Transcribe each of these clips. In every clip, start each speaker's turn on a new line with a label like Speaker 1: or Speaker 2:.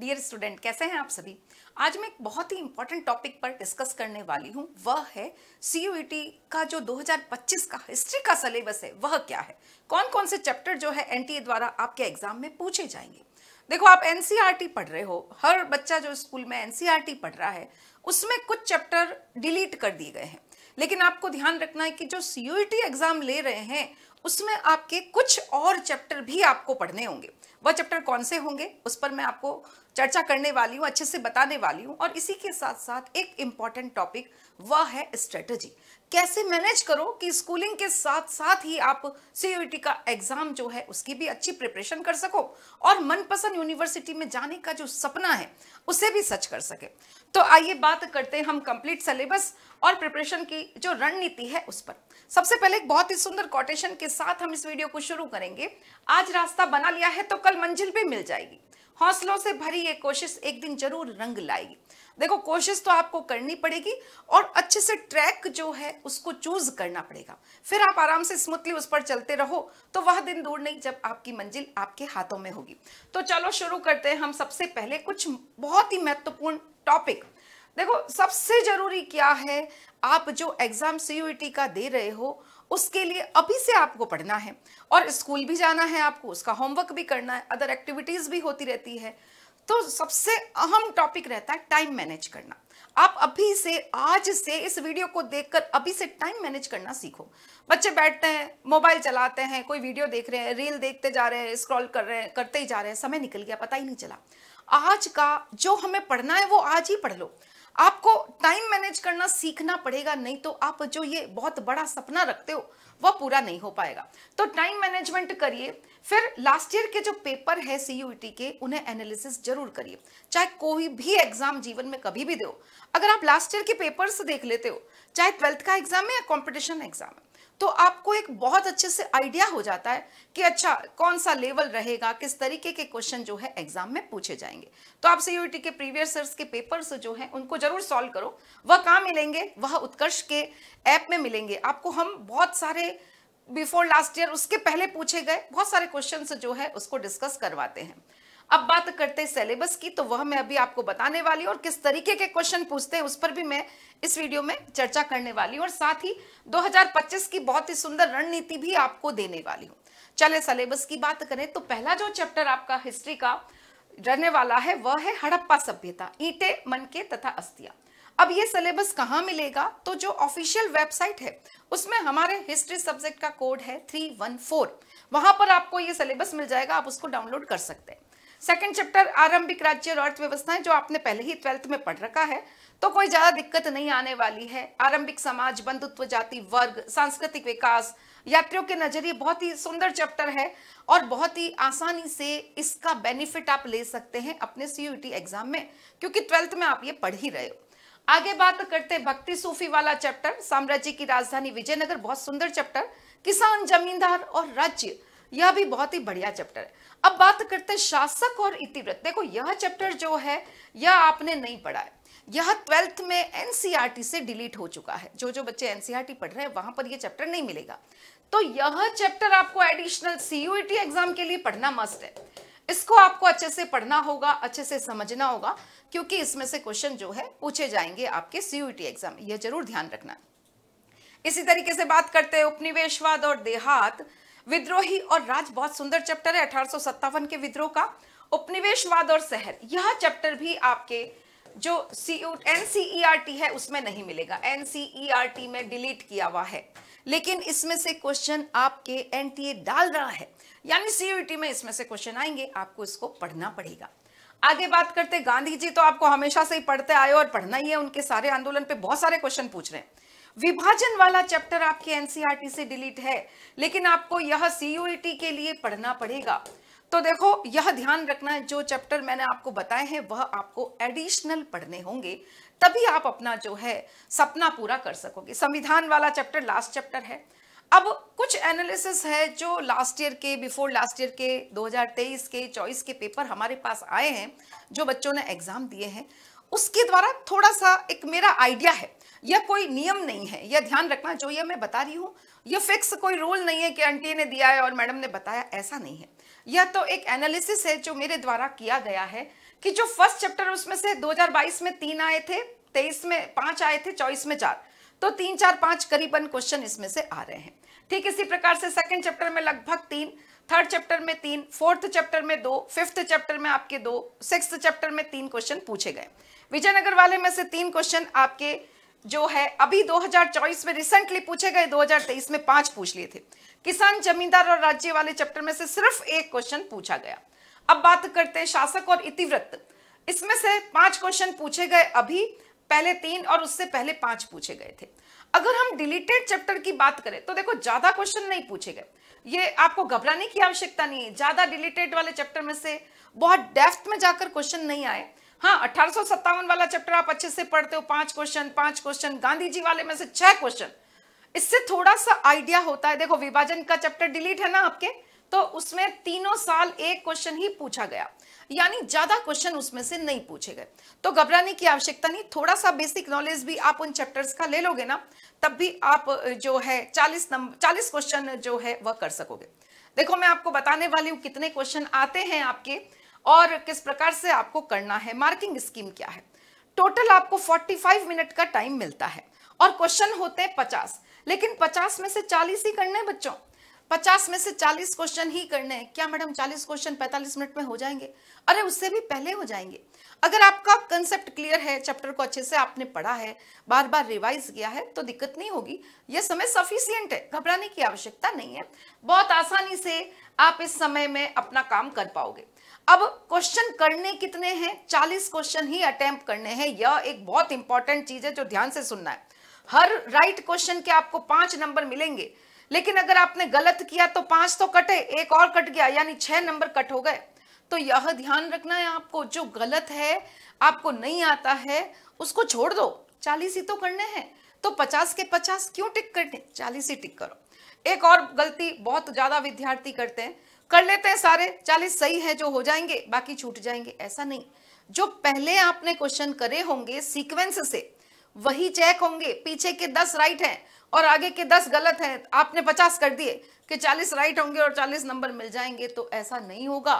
Speaker 1: dear student कैसे हैं आप सभी आज मैं एक बहुत ही इंपॉर्टेंट टॉपिक पर डिस्कस करने वाली हूँ वह है सी e का जो 2025 का हिस्ट्री का सिलेबस है वह क्या है कौन कौन से चैप्टर जो है एनटीए द्वारा आपके एग्जाम में पूछे जाएंगे देखो आप एन e पढ़ रहे हो हर बच्चा जो स्कूल में एन e पढ़ रहा है उसमें कुछ चैप्टर डिलीट कर दिए गए हैं लेकिन आपको ध्यान रखना है कि जो सी एग्जाम ले रहे हैं उसमें आपके कुछ और चैप्टर भी आपको पढ़ने होंगे वह चैप्टर कौन से होंगे उस पर मैं आपको चर्चा करने वाली हूँ अच्छे से बताने वाली हूँ और इसी के साथ साथ एक इम्पॉर्टेंट टॉपिक वह है स्ट्रेटजी कैसे मैनेज करो कि स्कूलिंग के साथ साथ ही आप सीयूटी का एग्जाम जो है उसकी भी अच्छी प्रिपरेशन कर सको और मनपसंद यूनिवर्सिटी में जाने का जो सपना है उसे भी सच कर सके तो आइए बात करते हैं हम कंप्लीट सिलेबस और प्रिपरेशन की जो रणनीति है उस पर सबसे पहले एक बहुत ही सुंदर कोटेशन के साथ हम इस वीडियो को शुरू करेंगे आज रास्ता बना लिया है तो कल मंजिल भी मिल जाएगी हौसलों से भरी ये कोशिश एक दिन जरूर रंग लाएगी देखो कोशिश तो आपको करनी पड़ेगी और अच्छे से ट्रैक जो है उसको चूज करना पड़ेगा फिर आप आराम से स्मूथली उस पर चलते रहो तो वह दिन दूर नहीं जब आपकी मंजिल आपके हाथों में होगी तो चलो शुरू करते हैं हम सबसे पहले कुछ बहुत ही महत्वपूर्ण टॉपिक देखो सबसे जरूरी क्या है आप जो एग्जाम सी का दे रहे हो उसके लिए अभी से आपको पढ़ना है और स्कूल भी जाना है आपको उसका होमवर्क भी करना है अदर एक्टिविटीज़ भी होती रहती है तो सबसे अहम टॉपिक रहता है टाइम मैनेज करना आप अभी से आज से इस वीडियो को देखकर अभी से टाइम मैनेज करना सीखो बच्चे बैठते हैं मोबाइल चलाते हैं कोई वीडियो देख रहे हैं रील देखते जा रहे हैं स्क्रॉल कर रहे हैं करते ही जा रहे हैं समय निकल गया पता ही नहीं चला आज का जो हमें पढ़ना है वो आज ही पढ़ लो आपको टाइम मैनेज करना सीखना पड़ेगा नहीं तो आप जो ये बहुत बड़ा सपना रखते हो वह पूरा नहीं हो पाएगा तो टाइम मैनेजमेंट करिए फिर लास्ट ईयर के जो पेपर है सी e के उन्हें एनालिसिस जरूर करिए चाहे कोई भी एग्जाम जीवन में कभी भी दो अगर आप लास्ट ईयर के पेपर्स देख लेते हो चाहे ट्वेल्थ का एग्जाम है या कॉम्पिटिशन एग्जाम है तो आपको एक बहुत अच्छे से आइडिया हो जाता है कि अच्छा कौन सा लेवल रहेगा किस तरीके के क्वेश्चन जो है एग्जाम में पूछे जाएंगे तो आप सीयूटी के प्रीवियस ईयर्स के पेपर्स जो हैं उनको जरूर सॉल्व करो वह कहाँ मिलेंगे वह उत्कर्ष के ऐप में मिलेंगे आपको हम बहुत सारे बिफोर लास्ट ईयर उसके पहले पूछे गए बहुत सारे क्वेश्चन जो है उसको डिस्कस करवाते हैं अब बात करते हैं सिलेबस की तो वह मैं अभी आपको बताने वाली हूँ और किस तरीके के क्वेश्चन पूछते हैं उस पर भी मैं इस वीडियो में चर्चा करने वाली हूँ और साथ ही 2025 की बहुत ही सुंदर रणनीति भी आपको देने वाली हूँ चले सिलेबस की बात करें तो पहला जो चैप्टर आपका हिस्ट्री का रहने वाला है वह है हड़प्पा सभ्यता ईटे मन के तथा अस्थिया अब ये सिलेबस कहाँ मिलेगा तो जो ऑफिशियल वेबसाइट है उसमें हमारे हिस्ट्री सब्जेक्ट का कोड है थ्री वन फोर वहां पर आपको ये सिलेबस मिल जाएगा आप उसको डाउनलोड कर सकते हैं सेकंड चैप्टर आरंभिक राज्य और अर्थव्यवस्थाएं जो आपने पहले ही ट्वेल्थ में पढ़ रखा है तो कोई ज़्यादा दिक्कत नहीं आने वाली है आरंभिक समाज बंधुत्व जाति वर्ग सांस्कृतिक विकास यात्रियों के नज़रिए बहुत ही सुंदर चैप्टर है और बहुत ही आसानी से इसका बेनिफिट आप ले सकते हैं अपने सी एग्जाम में क्योंकि ट्वेल्थ में आप ये पढ़ ही रहे हो आगे बात करते भक्ति सूफी वाला चैप्टर साम्राज्य की राजधानी विजयनगर बहुत सुंदर चैप्टर किसान जमींदार और राज्य यह भी बहुत ही बढ़िया चैप्टर है अब बात करते हैं शासक और इतिवृत्त देखो यह चैप्टर जो है यह आपने नहीं पढ़ा है यह ट्वेल्थ में एनसीईआरटी e से डिलीट हो चुका है जो जो बच्चे एनसीईआरटी e पढ़ रहे हैं वहां पर यह चैप्टर नहीं मिलेगा तो यह चैप्टर आपको एडिशनल सीयूईटी एग्जाम के लिए पढ़ना मस्ट है इसको आपको अच्छे से पढ़ना होगा अच्छे से समझना होगा क्योंकि इसमें से क्वेश्चन जो है पूछे जाएंगे आपके सीयूईटी एग्जाम e यह जरूर ध्यान रखना इसी तरीके से बात करते हैं उपनिवेशवाद और देहात विद्रोही और राज बहुत सुंदर चैप्टर है अठारह के विद्रोह का उपनिवेशवाद और शहर यह चैप्टर भी आपके जो सी एन e e है उसमें नहीं मिलेगा एन e में डिलीट किया हुआ है लेकिन इसमें से क्वेश्चन आपके एन टी ए डाल रहा है यानी सी में इसमें से क्वेश्चन आएंगे आपको इसको पढ़ना पड़ेगा आगे बात करते गांधी जी तो आपको हमेशा से ही पढ़ते आए और पढ़ना ही है उनके सारे आंदोलन पे बहुत सारे क्वेश्चन पूछ रहे हैं विभाजन वाला चैप्टर आपके एनसीईआरटी e से डिलीट है लेकिन आपको यह सीयूईटी e के लिए पढ़ना पड़ेगा तो देखो यह ध्यान रखना है जो चैप्टर मैंने आपको बताए हैं वह आपको एडिशनल पढ़ने होंगे तभी आप अपना जो है सपना पूरा कर सकोगे संविधान वाला चैप्टर लास्ट चैप्टर है अब कुछ एनालिसिस है जो लास्ट ईयर के बिफोर लास्ट ईयर के 2023 के चौबीस के पेपर हमारे पास आए हैं जो बच्चों ने एग्जाम दिए हैं उसके द्वारा थोड़ा सा एक मेरा आइडिया है यह कोई नियम नहीं है यह ध्यान रखना जो ये मैं बता रही हूँ यह फिक्स कोई रूल नहीं है कि आंटी ने दिया है और मैडम ने बताया ऐसा नहीं है यह तो एक एनालिसिस है जो मेरे द्वारा किया गया है कि जो फर्स्ट चैप्टर उसमें से 2022 में तीन आए थे तेईस में पांच आए थे चौबीस में चार तो तीन चार पांच करीबन क्वेश्चन इसमें से आ रहे हैं ठीक इसी प्रकार से सेकंड चैप्टर में लगभग तीन थर्ड चैप्टर में तीन फोर्थ चैप्टर में दो फिफ्थ चैप्टर में आपके दो सिक्स चैप्टर में तीन क्वेश्चन पूछे गए विजयनगर वाले में से तीन क्वेश्चन आपके जो है अभी 2024 में रिसेंटली पूछे गए 2023 में पांच पूछ लिए थे किसान जमींदार और राज्य वाले चैप्टर में से सिर्फ एक क्वेश्चन पूछा गया अब बात करते हैं शासक और इतिवृत्त इसमें से पांच क्वेश्चन पूछे गए अभी पहले तीन और उससे पहले पांच पूछे गए थे अगर हम डिलीटेड चैप्टर की बात करें तो देखो ज्यादा क्वेश्चन नहीं पूछे गए ये आपको घबराने की आवश्यकता नहीं है ज्यादा डिलीटेड वाले चैप्टर में से बहुत डेफ्थ में जाकर क्वेश्चन नहीं आए हाँ अठारह वाला चैप्टर आप अच्छे से पढ़ते हो पांच क्वेश्चन पांच क्वेश्चन गांधी जी वाले में से छह क्वेश्चन इससे थोड़ा सा आइडिया होता है देखो विभाजन का चैप्टर डिलीट है ना आपके तो उसमें तीनों साल एक क्वेश्चन ही पूछा गया यानी ज्यादा क्वेश्चन उसमें से नहीं पूछे गए तो घबराने की आवश्यकता नहीं थोड़ा सा बेसिक नॉलेज भी आप उन चैप्टर्स का ले लोगे ना तब भी आप जो है 40 नंबर 40 क्वेश्चन जो है वह कर सकोगे देखो मैं आपको बताने वाली हूँ कितने क्वेश्चन आते हैं आपके और किस प्रकार से आपको करना है मार्किंग स्कीम क्या है टोटल आपको 45 मिनट का टाइम मिलता है और क्वेश्चन होते हैं 50 लेकिन 50 में से 40 ही करने हैं बच्चों 50 में से 40 क्वेश्चन ही करने हैं क्या मैडम 40 क्वेश्चन 45 मिनट में हो जाएंगे अरे उससे भी पहले हो जाएंगे अगर आपका कंसेप्ट क्लियर है चैप्टर को अच्छे से आपने पढ़ा है बार बार रिवाइज किया है तो दिक्कत नहीं होगी यह समय सफिशियंट है घबराने की आवश्यकता नहीं है बहुत आसानी से आप इस समय में अपना काम कर पाओगे अब क्वेश्चन करने कितने हैं 40 क्वेश्चन ही अटेम्प्ट करने हैं यह एक बहुत इंपॉर्टेंट चीज है जो ध्यान से सुनना है हर राइट क्वेश्चन के आपको पांच नंबर मिलेंगे लेकिन अगर आपने गलत किया तो पांच तो कटे एक और कट गया यानी छह नंबर कट हो गए तो यह ध्यान रखना है आपको जो गलत है आपको नहीं आता है उसको छोड़ दो चालीस ही तो करने हैं तो पचास के पचास क्यों टिक करने चालीस ही टिक करो एक और गलती बहुत ज्यादा विद्यार्थी करते हैं कर लेते हैं सारे चालीस सही है जो हो जाएंगे बाकी छूट जाएंगे ऐसा नहीं जो पहले आपने क्वेश्चन करे होंगे सीक्वेंस से वही चेक होंगे पीछे के दस राइट हैं और आगे के दस गलत हैं आपने पचास कर दिए कि चालीस राइट होंगे और चालीस नंबर मिल जाएंगे तो ऐसा नहीं होगा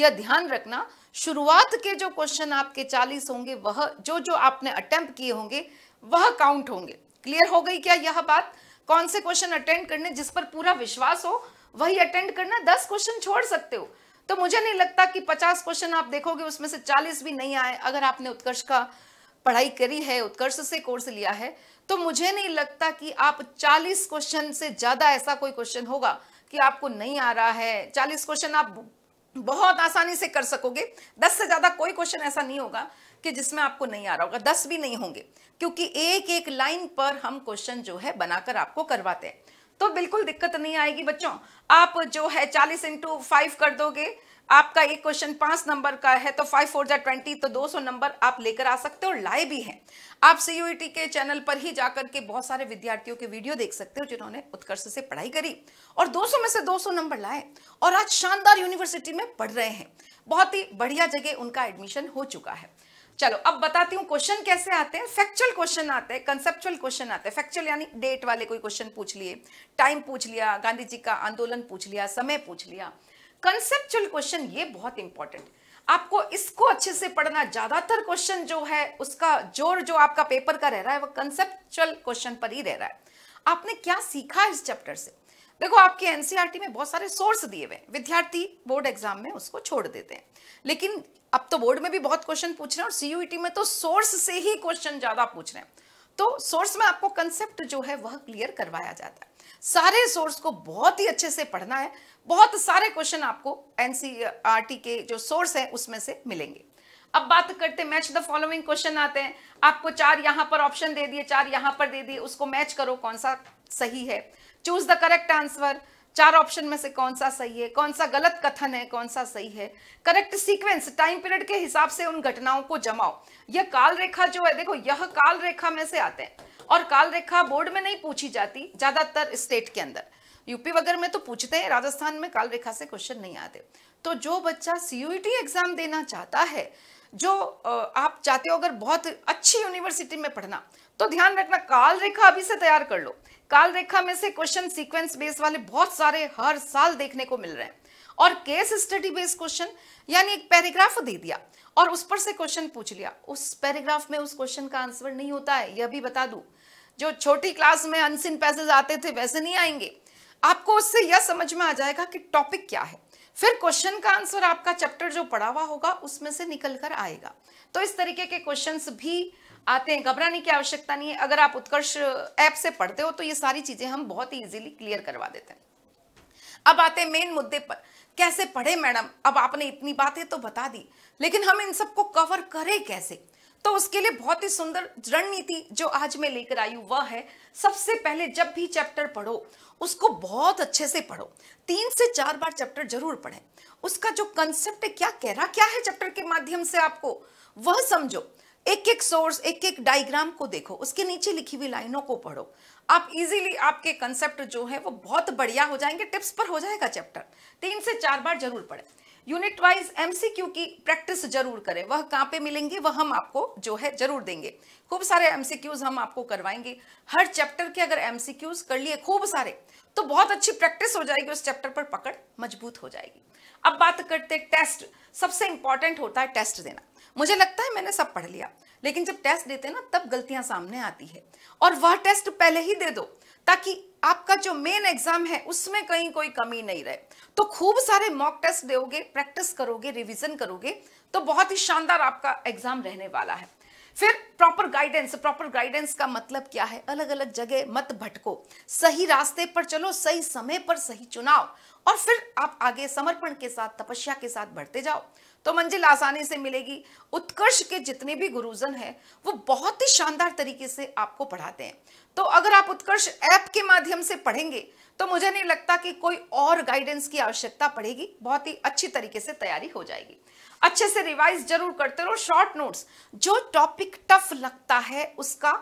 Speaker 1: यह ध्यान रखना शुरुआत के जो क्वेश्चन आपके चालीस होंगे वह जो जो आपने अटेम्प्ट किए होंगे वह काउंट होंगे क्लियर हो गई क्या यह बात कौन से क्वेश्चन अटेंड करने जिस पर पूरा विश्वास हो वही अटेंड करना दस क्वेश्चन छोड़ सकते हो तो मुझे नहीं लगता कि पचास क्वेश्चन आप देखोगे उसमें से चालीस भी नहीं आए अगर आपने उत्कर्ष का पढ़ाई करी है उत्कर्ष से कोर्स लिया है तो मुझे नहीं लगता कि आप चालीस क्वेश्चन से ज़्यादा ऐसा कोई क्वेश्चन होगा कि आपको नहीं आ रहा है चालीस क्वेश्चन आप बहुत आसानी से कर सकोगे दस से ज़्यादा कोई क्वेश्चन ऐसा नहीं होगा कि जिसमें आपको नहीं आ रहा होगा दस भी नहीं होंगे क्योंकि एक एक लाइन पर हम क्वेश्चन जो है बनाकर आपको करवाते हैं तो बिल्कुल दिक्कत नहीं आएगी बच्चों आप जो है चालीस इंटू फाइव कर दोगे आपका एक क्वेश्चन पांच नंबर का है तो फाइव फोर जै ट्वेंटी तो दो सौ नंबर आप लेकर आ सकते हो और लाए भी हैं आप सी e के चैनल पर ही जाकर के बहुत सारे विद्यार्थियों के वीडियो देख सकते हो जिन्होंने उत्कर्ष से पढ़ाई करी और 200 में से 200 नंबर लाए और आज शानदार यूनिवर्सिटी में पढ़ रहे हैं बहुत ही बढ़िया जगह उनका एडमिशन हो चुका है चलो अब बताती हूँ क्वेश्चन कैसे आते हैं फैक्चुअल क्वेश्चन आते हैं कंसेप्चुअल क्वेश्चन आते हैं फैक्चुअल यानी डेट वाले कोई क्वेश्चन पूछ लिए टाइम पूछ लिया गांधी जी का आंदोलन पूछ लिया समय पूछ लिया कंसेप्चुअल क्वेश्चन ये बहुत इंपॉर्टेंट आपको इसको अच्छे से पढ़ना ज्यादातर क्वेश्चन जो है उसका जोर जो आपका पेपर का रह रहा है वो कंसेप्चुअल क्वेश्चन पर ही रह रहा है आपने क्या सीखा इस चैप्टर से देखो आपके एनसीईआरटी e में बहुत सारे सोर्स दिए हुए हैं विद्यार्थी बोर्ड एग्जाम में उसको छोड़ देते हैं लेकिन अब तो बोर्ड में भी बहुत क्वेश्चन पूछ रहे हैं और सीयूईटी e में तो सोर्स से ही क्वेश्चन ज्यादा पूछ रहे हैं तो सोर्स में आपको कंसेप्ट जो है वह क्लियर करवाया जाता है सारे सोर्स को बहुत ही अच्छे से पढ़ना है बहुत सारे क्वेश्चन आपको एनसीईआरटी के जो सोर्स है उसमें से मिलेंगे अब बात करते मैच द फॉलोइंग क्वेश्चन आते हैं आपको चार यहां पर ऑप्शन दे दिए चार यहां पर दे दिए उसको मैच करो कौन सा सही है चूज द करेक्ट आंसर चार ऑप्शन में से कौन सा सही है कौन सा गलत कथन है कौन सा सही है करेक्ट सीक्वेंस टाइम पीरियड के हिसाब से उन घटनाओं को जमाओ यह काल रेखा जो है देखो यह काल रेखा में से आते हैं और काल रेखा बोर्ड में नहीं पूछी जाती ज्यादातर स्टेट के अंदर यूपी वगैरह में तो पूछते हैं राजस्थान में काल रेखा से क्वेश्चन नहीं आते तो जो बच्चा सीयूटी एग्जाम e देना चाहता है जो आप चाहते हो अगर बहुत अच्छी यूनिवर्सिटी में पढ़ना तो ध्यान रखना काल रेखा अभी से तैयार कर लो काल रेखा में से क्वेश्चन सीक्वेंस बेस वाले बहुत सारे हर साल देखने को मिल रहे हैं और केस स्टडी बेस्ड क्वेश्चन यानी एक पैराग्राफ दे दिया और उस पर से क्वेश्चन पूछ लिया उस पैराग्राफ में उस क्वेश्चन का आंसर नहीं होता है यह भी बता दू जो छोटी क्लास में अनसिन पैसेज आते थे वैसे नहीं आएंगे आपको उससे यह समझ में आ जाएगा कि टॉपिक क्या है फिर क्वेश्चन का आंसर आपका चैप्टर जो पढ़ा हुआ होगा उसमें से निकल कर आएगा तो इस तरीके के क्वेश्चन भी आते हैं घबराने की आवश्यकता नहीं है अगर आप उत्कर्ष ऐप से पढ़ते हो तो ये सारी चीजें हम बहुत ही इजीली क्लियर करवा देते हैं अब आते हैं मेन मुद्दे पर कैसे पढ़े मैडम अब आपने इतनी बातें तो बता दी लेकिन हम इन सबको कवर करें कैसे तो उसके लिए बहुत ही सुंदर रणनीति जो आज मैं लेकर आई हूं वह है सबसे पहले जब भी चैप्टर पढ़ो उसको बहुत अच्छे से पढ़ो तीन से चार बार चैप्टर जरूर पढ़े उसका जो कंसेप्ट क्या कह रहा क्या है चैप्टर के माध्यम से आपको वह समझो एक एक सोर्स एक एक डायग्राम को देखो उसके नीचे लिखी हुई लाइनों को पढ़ो आप इजीली आपके कंसेप्ट जो है वो बहुत बढ़िया हो जाएंगे टिप्स पर हो जाएगा चैप्टर तीन से चार बार जरूर पढ़े यूनिट वाइज एमसीक्यू की प्रैक्टिस जरूर करें वह कहाँ पे मिलेंगे वह हम आपको जो है जरूर देंगे खूब सारे एमसीक्यूज हम आपको करवाएंगे हर चैप्टर के अगर एमसीक्यूज कर लिए खूब सारे तो बहुत अच्छी प्रैक्टिस हो जाएगी उस चैप्टर पर पकड़ मजबूत हो जाएगी अब बात करते टेस्ट सबसे इंपॉर्टेंट होता है टेस्ट देना मुझे लगता है मैंने सब पढ़ लिया लेकिन जब टेस्ट देते हैं ना तब गलतियां सामने आती है और वह टेस्ट पहले ही दे दो ताकि आपका जो मेन एग्जाम है उसमें कहीं कोई कमी नहीं रहे तो खूब सारे मॉक टेस्ट दोगे प्रैक्टिस करोगे रिविजन करोगे तो बहुत ही शानदार आपका एग्जाम रहने वाला है फिर प्रॉपर गाइडेंस प्रॉपर गाइडेंस का मतलब क्या है अलग अलग जगह मत भटको सही रास्ते पर चलो सही समय पर सही चुनाव और फिर आप आगे समर्पण के साथ तपस्या के साथ बढ़ते जाओ तो मंजिल आसानी से मिलेगी उत्कर्ष के जितने भी गुरुजन हैं वो बहुत ही शानदार तरीके से आपको पढ़ाते हैं तो अगर आप उत्कर्ष ऐप के माध्यम से पढ़ेंगे तो मुझे नहीं लगता कि कोई और गाइडेंस की आवश्यकता पड़ेगी बहुत ही अच्छी तरीके से तैयारी हो जाएगी अच्छे से रिवाइज जरूर करते रहो शॉर्ट नोट्स जो टॉपिक टफ लगता है उसका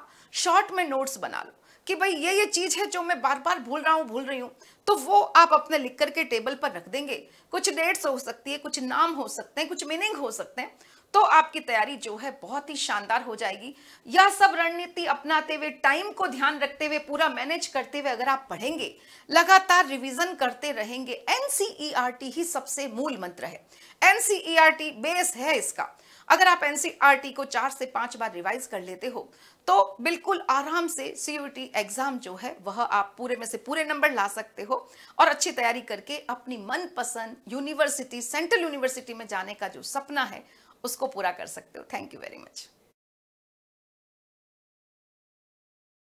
Speaker 1: शॉर्ट में नोट्स बना लो कि भाई ये ये चीज है जो मैं बार बार भूल रहा हूँ भूल रही हूँ तो वो आप अपने लिख करके टेबल पर रख देंगे कुछ डेट्स हो सकती है कुछ नाम हो सकते हैं कुछ मीनिंग हो सकते हैं तो आपकी तैयारी जो है बहुत ही शानदार हो जाएगी यह सब रणनीति अपनाते हुए टाइम को ध्यान रखते हुए पूरा मैनेज करते हुए अगर आप पढ़ेंगे लगातार रिवीजन करते रहेंगे एनसीईआरटी e ही सबसे मूल मंत्र है एनसीईआरटी बेस e है इसका अगर आप एनसीईआरटी e को चार से पांच बार रिवाइज कर लेते हो तो बिल्कुल आराम से सीयूटी एग्जाम जो है वह आप पूरे में से पूरे नंबर ला सकते हो और अच्छी तैयारी करके अपनी मनपसंद यूनिवर्सिटी सेंट्रल यूनिवर्सिटी में जाने का जो सपना है उसको पूरा कर सकते हो थैंक यू वेरी मच